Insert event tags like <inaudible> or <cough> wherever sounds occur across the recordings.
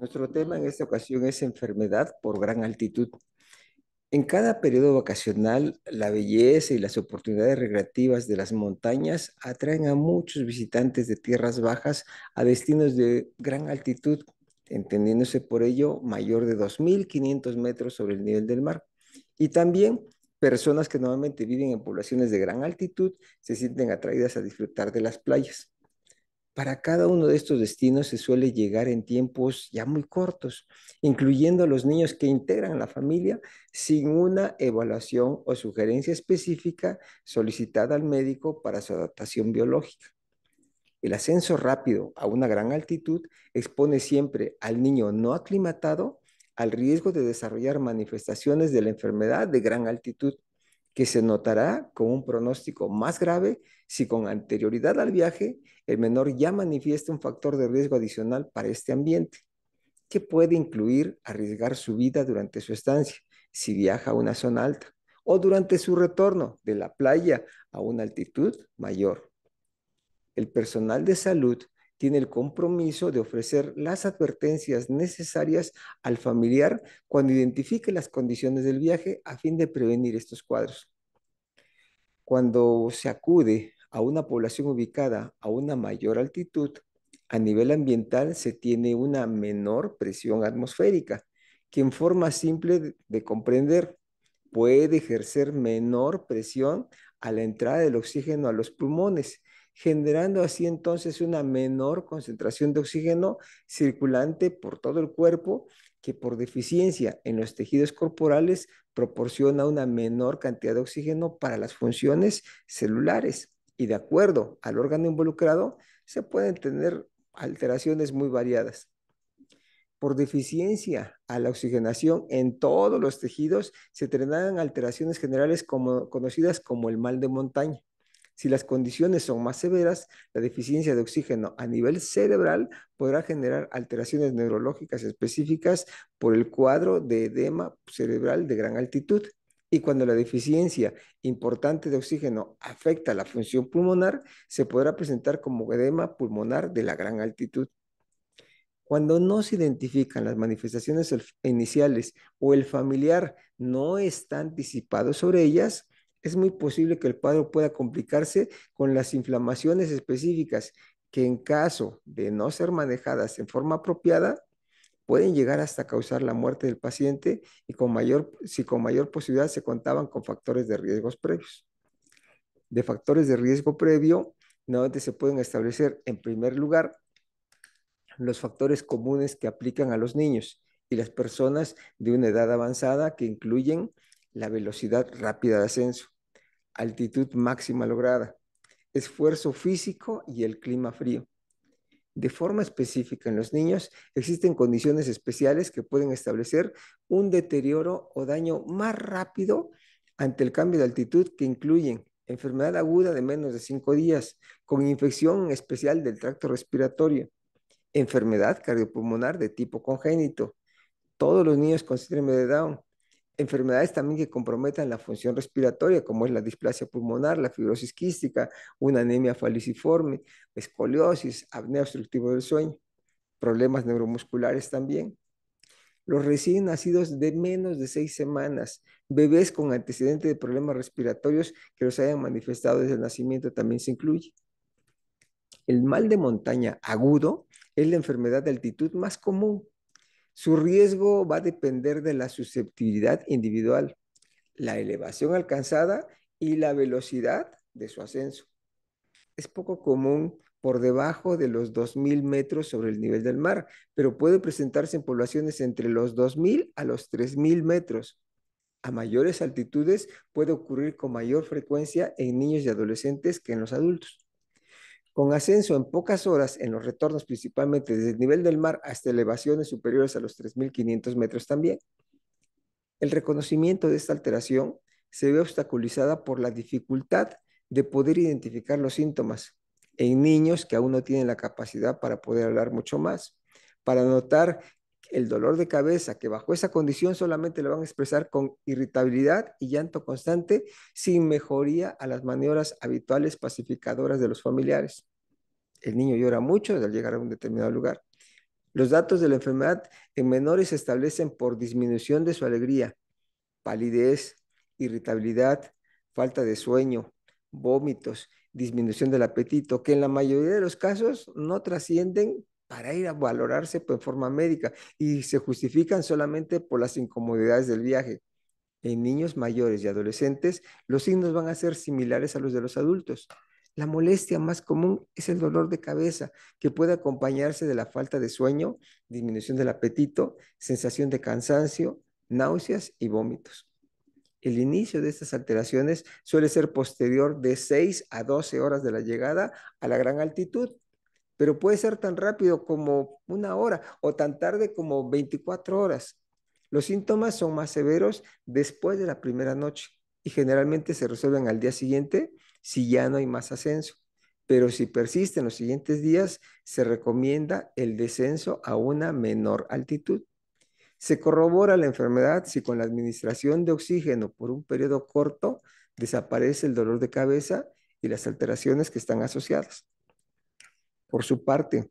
Nuestro tema en esta ocasión es enfermedad por gran altitud. En cada periodo vacacional, la belleza y las oportunidades recreativas de las montañas atraen a muchos visitantes de tierras bajas a destinos de gran altitud, entendiéndose por ello mayor de 2.500 metros sobre el nivel del mar. Y también personas que normalmente viven en poblaciones de gran altitud se sienten atraídas a disfrutar de las playas. Para cada uno de estos destinos se suele llegar en tiempos ya muy cortos, incluyendo a los niños que integran la familia sin una evaluación o sugerencia específica solicitada al médico para su adaptación biológica. El ascenso rápido a una gran altitud expone siempre al niño no aclimatado al riesgo de desarrollar manifestaciones de la enfermedad de gran altitud, que se notará con un pronóstico más grave si con anterioridad al viaje el menor ya manifiesta un factor de riesgo adicional para este ambiente, que puede incluir arriesgar su vida durante su estancia, si viaja a una zona alta, o durante su retorno de la playa a una altitud mayor. El personal de salud tiene el compromiso de ofrecer las advertencias necesarias al familiar cuando identifique las condiciones del viaje a fin de prevenir estos cuadros. Cuando se acude a una población ubicada a una mayor altitud, a nivel ambiental se tiene una menor presión atmosférica, que en forma simple de comprender puede ejercer menor presión a la entrada del oxígeno a los pulmones generando así entonces una menor concentración de oxígeno circulante por todo el cuerpo que por deficiencia en los tejidos corporales proporciona una menor cantidad de oxígeno para las funciones celulares. Y de acuerdo al órgano involucrado, se pueden tener alteraciones muy variadas. Por deficiencia a la oxigenación en todos los tejidos, se tendrán alteraciones generales como, conocidas como el mal de montaña. Si las condiciones son más severas, la deficiencia de oxígeno a nivel cerebral podrá generar alteraciones neurológicas específicas por el cuadro de edema cerebral de gran altitud. Y cuando la deficiencia importante de oxígeno afecta la función pulmonar, se podrá presentar como edema pulmonar de la gran altitud. Cuando no se identifican las manifestaciones iniciales o el familiar no está anticipado sobre ellas, es muy posible que el cuadro pueda complicarse con las inflamaciones específicas que en caso de no ser manejadas en forma apropiada, pueden llegar hasta causar la muerte del paciente y con mayor, si con mayor posibilidad se contaban con factores de riesgos previos. De factores de riesgo previo, nuevamente se pueden establecer, en primer lugar, los factores comunes que aplican a los niños y las personas de una edad avanzada que incluyen la velocidad rápida de ascenso, altitud máxima lograda, esfuerzo físico y el clima frío. De forma específica en los niños existen condiciones especiales que pueden establecer un deterioro o daño más rápido ante el cambio de altitud que incluyen enfermedad aguda de menos de 5 días, con infección especial del tracto respiratorio, enfermedad cardiopulmonar de tipo congénito, todos los niños con síndrome de Down, enfermedades también que comprometan la función respiratoria, como es la displasia pulmonar, la fibrosis quística, una anemia faliciforme, escoliosis, apnea obstructiva del sueño, problemas neuromusculares también. Los recién nacidos de menos de seis semanas, bebés con antecedentes de problemas respiratorios que los hayan manifestado desde el nacimiento también se incluye. El mal de montaña agudo es la enfermedad de altitud más común su riesgo va a depender de la susceptibilidad individual, la elevación alcanzada y la velocidad de su ascenso. Es poco común por debajo de los 2.000 metros sobre el nivel del mar, pero puede presentarse en poblaciones entre los 2.000 a los 3.000 metros. A mayores altitudes puede ocurrir con mayor frecuencia en niños y adolescentes que en los adultos con ascenso en pocas horas en los retornos principalmente desde el nivel del mar hasta elevaciones superiores a los 3.500 metros también. El reconocimiento de esta alteración se ve obstaculizada por la dificultad de poder identificar los síntomas en niños que aún no tienen la capacidad para poder hablar mucho más, para notar el dolor de cabeza, que bajo esa condición solamente lo van a expresar con irritabilidad y llanto constante, sin mejoría a las maniobras habituales pacificadoras de los familiares. El niño llora mucho al llegar a un determinado lugar. Los datos de la enfermedad en menores se establecen por disminución de su alegría, palidez, irritabilidad, falta de sueño, vómitos, disminución del apetito, que en la mayoría de los casos no trascienden para ir a valorarse en forma médica y se justifican solamente por las incomodidades del viaje. En niños mayores y adolescentes, los signos van a ser similares a los de los adultos. La molestia más común es el dolor de cabeza, que puede acompañarse de la falta de sueño, disminución del apetito, sensación de cansancio, náuseas y vómitos. El inicio de estas alteraciones suele ser posterior de 6 a 12 horas de la llegada a la gran altitud, pero puede ser tan rápido como una hora o tan tarde como 24 horas. Los síntomas son más severos después de la primera noche y generalmente se resuelven al día siguiente si ya no hay más ascenso. Pero si persiste en los siguientes días, se recomienda el descenso a una menor altitud. Se corrobora la enfermedad si con la administración de oxígeno por un periodo corto desaparece el dolor de cabeza y las alteraciones que están asociadas. Por su parte,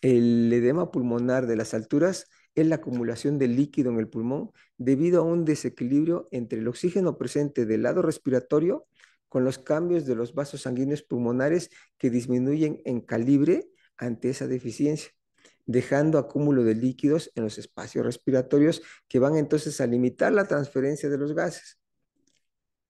el edema pulmonar de las alturas es la acumulación de líquido en el pulmón debido a un desequilibrio entre el oxígeno presente del lado respiratorio con los cambios de los vasos sanguíneos pulmonares que disminuyen en calibre ante esa deficiencia, dejando acúmulo de líquidos en los espacios respiratorios que van entonces a limitar la transferencia de los gases.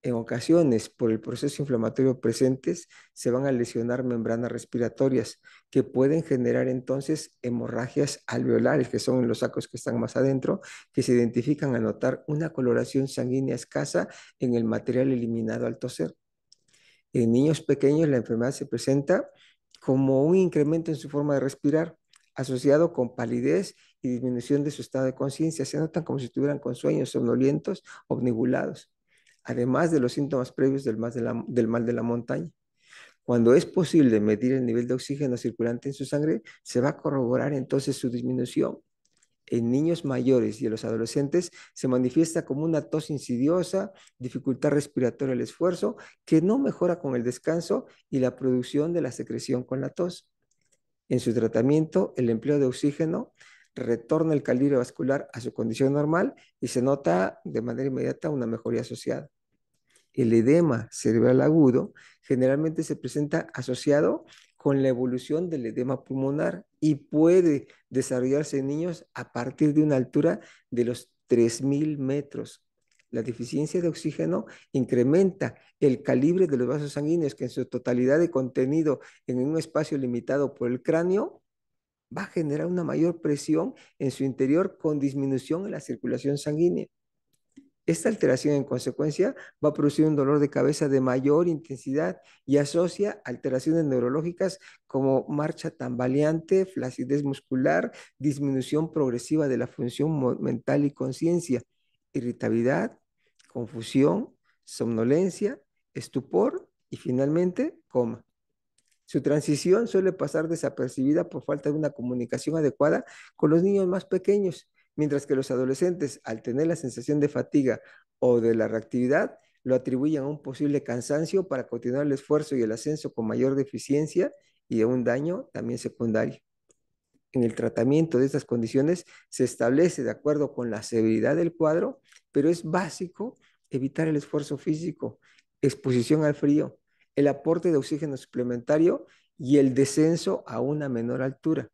En ocasiones, por el proceso inflamatorio presentes, se van a lesionar membranas respiratorias que pueden generar entonces hemorragias alveolares, que son los sacos que están más adentro, que se identifican a notar una coloración sanguínea escasa en el material eliminado al toser. En niños pequeños la enfermedad se presenta como un incremento en su forma de respirar, asociado con palidez y disminución de su estado de conciencia. Se notan como si estuvieran con sueños somnolientos, omnibulados además de los síntomas previos del mal de la montaña. Cuando es posible medir el nivel de oxígeno circulante en su sangre, se va a corroborar entonces su disminución en niños mayores y en los adolescentes se manifiesta como una tos insidiosa, dificultad respiratoria al esfuerzo, que no mejora con el descanso y la producción de la secreción con la tos. En su tratamiento, el empleo de oxígeno retorna el calibre vascular a su condición normal y se nota de manera inmediata una mejoría asociada. El edema cerebral agudo generalmente se presenta asociado con la evolución del edema pulmonar y puede desarrollarse en niños a partir de una altura de los 3.000 metros. La deficiencia de oxígeno incrementa el calibre de los vasos sanguíneos que en su totalidad de contenido en un espacio limitado por el cráneo va a generar una mayor presión en su interior con disminución en la circulación sanguínea. Esta alteración, en consecuencia, va a producir un dolor de cabeza de mayor intensidad y asocia alteraciones neurológicas como marcha tambaleante, flacidez muscular, disminución progresiva de la función mental y conciencia, irritabilidad, confusión, somnolencia, estupor y finalmente coma. Su transición suele pasar desapercibida por falta de una comunicación adecuada con los niños más pequeños mientras que los adolescentes, al tener la sensación de fatiga o de la reactividad, lo atribuyen a un posible cansancio para continuar el esfuerzo y el ascenso con mayor deficiencia y a un daño también secundario. En el tratamiento de estas condiciones se establece de acuerdo con la severidad del cuadro, pero es básico evitar el esfuerzo físico, exposición al frío, el aporte de oxígeno suplementario y el descenso a una menor altura.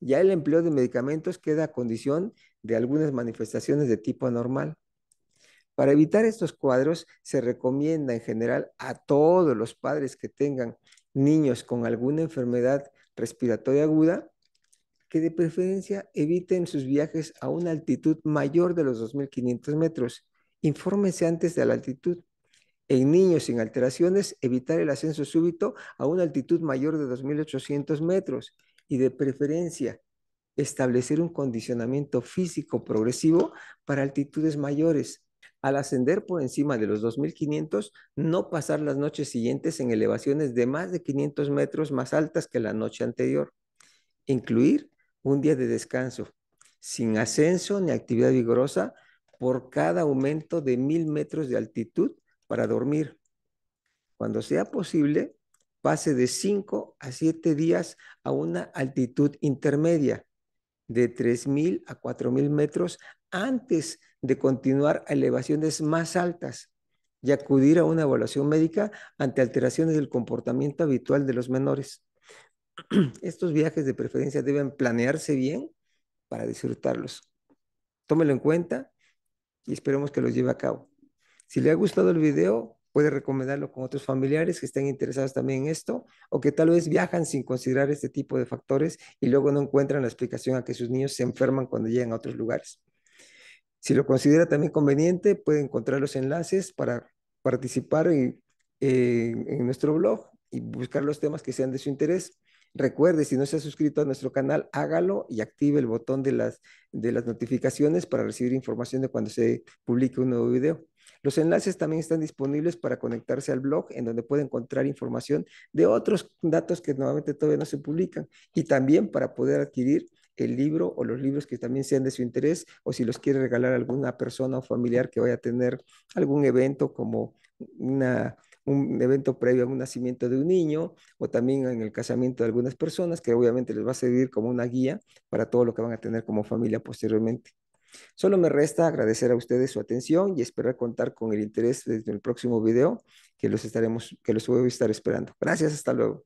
Ya el empleo de medicamentos queda a condición de algunas manifestaciones de tipo anormal. Para evitar estos cuadros, se recomienda en general a todos los padres que tengan niños con alguna enfermedad respiratoria aguda que de preferencia eviten sus viajes a una altitud mayor de los 2.500 metros. Infórmense antes de la altitud. En niños sin alteraciones, evitar el ascenso súbito a una altitud mayor de 2.800 metros y de preferencia establecer un condicionamiento físico progresivo para altitudes mayores. Al ascender por encima de los 2.500, no pasar las noches siguientes en elevaciones de más de 500 metros más altas que la noche anterior. Incluir un día de descanso, sin ascenso ni actividad vigorosa, por cada aumento de 1.000 metros de altitud para dormir. Cuando sea posible, pase de 5 a 7 días a una altitud intermedia de 3.000 a 4.000 metros antes de continuar a elevaciones más altas y acudir a una evaluación médica ante alteraciones del comportamiento habitual de los menores. <clears throat> Estos viajes de preferencia deben planearse bien para disfrutarlos. Tómelo en cuenta y esperemos que los lleve a cabo. Si le ha gustado el video, puede recomendarlo con otros familiares que estén interesados también en esto o que tal vez viajan sin considerar este tipo de factores y luego no encuentran la explicación a que sus niños se enferman cuando llegan a otros lugares. Si lo considera también conveniente, puede encontrar los enlaces para participar en, nuestro blog y buscar los temas que sean de su interés. Recuerde, si no se ha suscrito a nuestro canal, hágalo y active el botón de las, de las notificaciones para recibir información de cuando se publique un nuevo video. Los enlaces también están disponibles para conectarse al blog, en donde puede encontrar información de otros datos que normalmente todavía no se publican y también para poder adquirir el libro o los libros que también sean de su interés o si los quiere regalar a alguna persona o familiar que vaya a tener algún evento como un evento previo a un nacimiento de un niño o también en el casamiento de algunas personas que obviamente les va a servir como una guía para todo lo que van a tener como familia posteriormente. Solo me resta agradecer a ustedes su atención y esperar contar con el interés desde el próximo video que los estaremos, que los voy estar esperando. Gracias, hasta luego.